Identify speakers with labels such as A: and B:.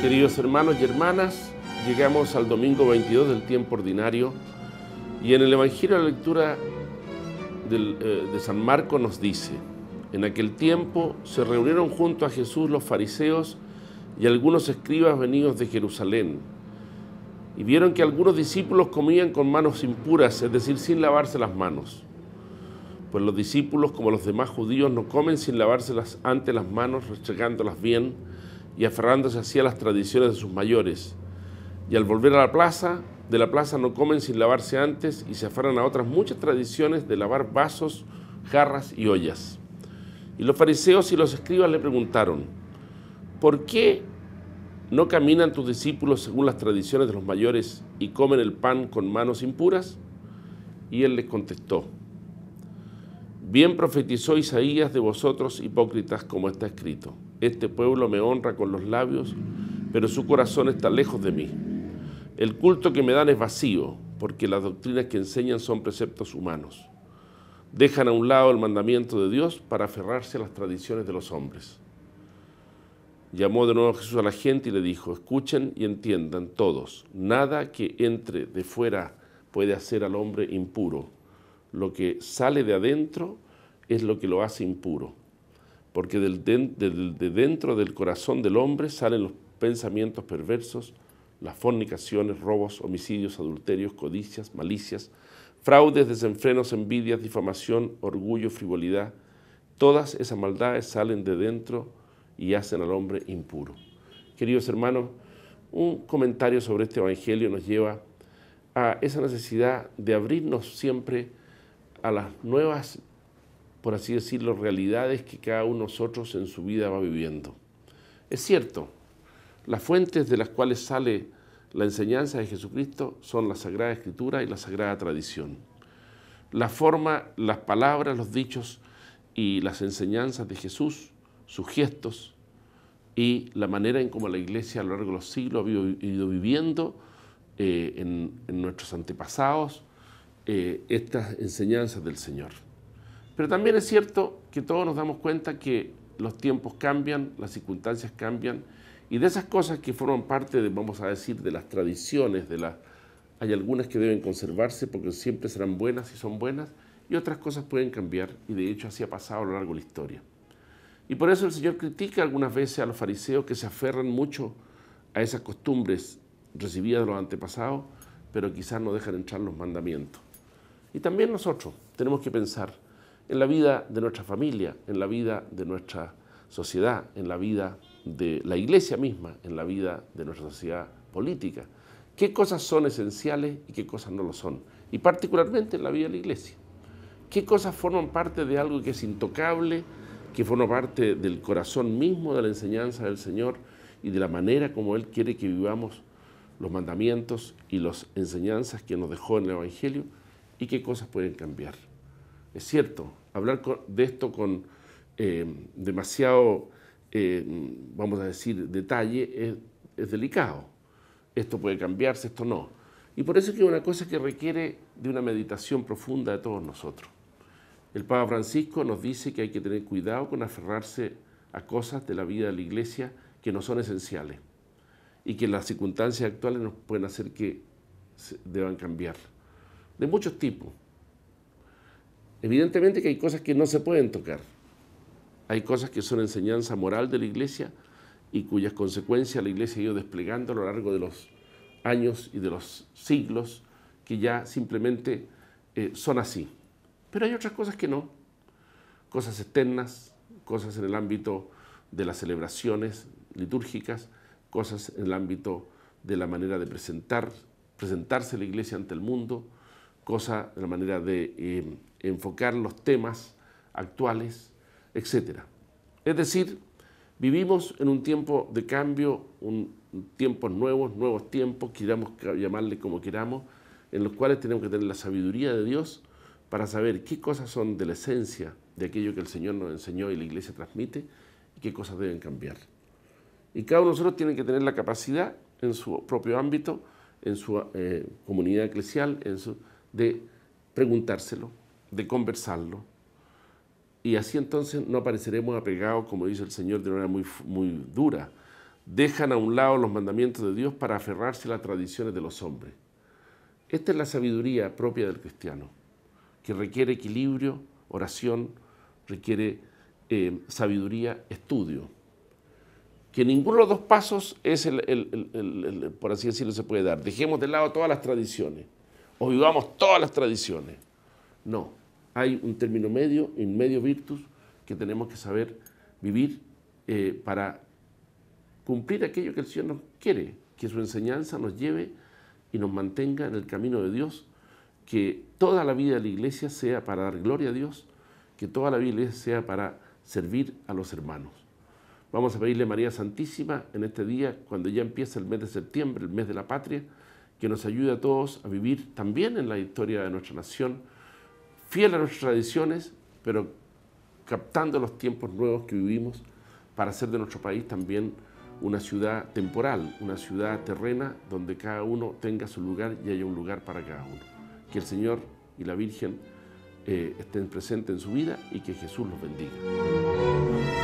A: Queridos hermanos y hermanas, llegamos al domingo 22 del tiempo ordinario y en el Evangelio la lectura eh, de San Marco nos dice, en aquel tiempo se reunieron junto a Jesús los fariseos y algunos escribas venidos de Jerusalén y vieron que algunos discípulos comían con manos impuras, es decir, sin lavarse las manos. Pues los discípulos, como los demás judíos, no comen sin lavárselas ante las manos, rechegándolas bien y aferrándose así a las tradiciones de sus mayores. Y al volver a la plaza, de la plaza no comen sin lavarse antes y se aferran a otras muchas tradiciones de lavar vasos, jarras y ollas. Y los fariseos y los escribas le preguntaron, ¿por qué no caminan tus discípulos según las tradiciones de los mayores y comen el pan con manos impuras? Y él les contestó, Bien profetizó Isaías de vosotros hipócritas como está escrito. Este pueblo me honra con los labios, pero su corazón está lejos de mí. El culto que me dan es vacío, porque las doctrinas que enseñan son preceptos humanos. Dejan a un lado el mandamiento de Dios para aferrarse a las tradiciones de los hombres. Llamó de nuevo Jesús a la gente y le dijo, escuchen y entiendan todos, nada que entre de fuera puede hacer al hombre impuro lo que sale de adentro es lo que lo hace impuro, porque de dentro del corazón del hombre salen los pensamientos perversos, las fornicaciones, robos, homicidios, adulterios, codicias, malicias, fraudes, desenfrenos, envidias, difamación, orgullo, frivolidad. Todas esas maldades salen de dentro y hacen al hombre impuro. Queridos hermanos, un comentario sobre este Evangelio nos lleva a esa necesidad de abrirnos siempre a las nuevas, por así decirlo, realidades que cada uno de nosotros en su vida va viviendo. Es cierto, las fuentes de las cuales sale la enseñanza de Jesucristo son la Sagrada Escritura y la Sagrada Tradición. La forma, las palabras, los dichos y las enseñanzas de Jesús, sus gestos y la manera en cómo la Iglesia a lo largo de los siglos ha ido viviendo eh, en nuestros antepasados eh, estas enseñanzas del Señor. Pero también es cierto que todos nos damos cuenta que los tiempos cambian, las circunstancias cambian, y de esas cosas que forman parte, de, vamos a decir, de las tradiciones, de las, hay algunas que deben conservarse porque siempre serán buenas y son buenas, y otras cosas pueden cambiar, y de hecho así ha pasado a lo largo de la historia. Y por eso el Señor critica algunas veces a los fariseos que se aferran mucho a esas costumbres recibidas de los antepasados, pero quizás no dejan entrar los mandamientos. Y también nosotros tenemos que pensar en la vida de nuestra familia, en la vida de nuestra sociedad, en la vida de la iglesia misma, en la vida de nuestra sociedad política. ¿Qué cosas son esenciales y qué cosas no lo son? Y particularmente en la vida de la iglesia. ¿Qué cosas forman parte de algo que es intocable, que forma parte del corazón mismo de la enseñanza del Señor y de la manera como Él quiere que vivamos los mandamientos y las enseñanzas que nos dejó en el Evangelio? y qué cosas pueden cambiar. Es cierto, hablar de esto con eh, demasiado, eh, vamos a decir, detalle es, es delicado. Esto puede cambiarse, esto no. Y por eso es que es una cosa que requiere de una meditación profunda de todos nosotros. El Papa Francisco nos dice que hay que tener cuidado con aferrarse a cosas de la vida de la iglesia que no son esenciales y que las circunstancias actuales nos pueden hacer que deban cambiar de muchos tipos. Evidentemente que hay cosas que no se pueden tocar. Hay cosas que son enseñanza moral de la Iglesia y cuyas consecuencias la Iglesia ha ido desplegando a lo largo de los años y de los siglos que ya simplemente eh, son así. Pero hay otras cosas que no. Cosas externas, cosas en el ámbito de las celebraciones litúrgicas, cosas en el ámbito de la manera de presentar, presentarse la Iglesia ante el mundo, cosa, de la manera de eh, enfocar los temas actuales, etc. Es decir, vivimos en un tiempo de cambio, un, tiempos nuevos, nuevos tiempos, queramos llamarle como queramos, en los cuales tenemos que tener la sabiduría de Dios para saber qué cosas son de la esencia de aquello que el Señor nos enseñó y la iglesia transmite y qué cosas deben cambiar. Y cada uno de nosotros tiene que tener la capacidad en su propio ámbito, en su eh, comunidad eclesial, en su, de preguntárselo, de conversarlo. Y así entonces no apareceremos apegados, como dice el Señor, de manera muy, muy dura. Dejan a un lado los mandamientos de Dios para aferrarse a las tradiciones de los hombres. Esta es la sabiduría propia del cristiano, que requiere equilibrio, oración, requiere eh, sabiduría, estudio. Que ninguno de los dos pasos es por así decirlo, se puede dar. Dejemos de lado todas las tradiciones o vivamos todas las tradiciones. No, hay un término medio, un medio virtus, que tenemos que saber vivir eh, para cumplir aquello que el Señor nos quiere, que su enseñanza nos lleve y nos mantenga en el camino de Dios, que toda la vida de la iglesia sea para dar gloria a Dios, que toda la vida de la iglesia sea para servir a los hermanos. Vamos a pedirle a María Santísima en este día, cuando ya empieza el mes de septiembre, el mes de la patria, que nos ayude a todos a vivir también en la historia de nuestra nación, fiel a nuestras tradiciones, pero captando los tiempos nuevos que vivimos para hacer de nuestro país también una ciudad temporal, una ciudad terrena donde cada uno tenga su lugar y haya un lugar para cada uno. Que el Señor y la Virgen eh, estén presentes en su vida y que Jesús los bendiga.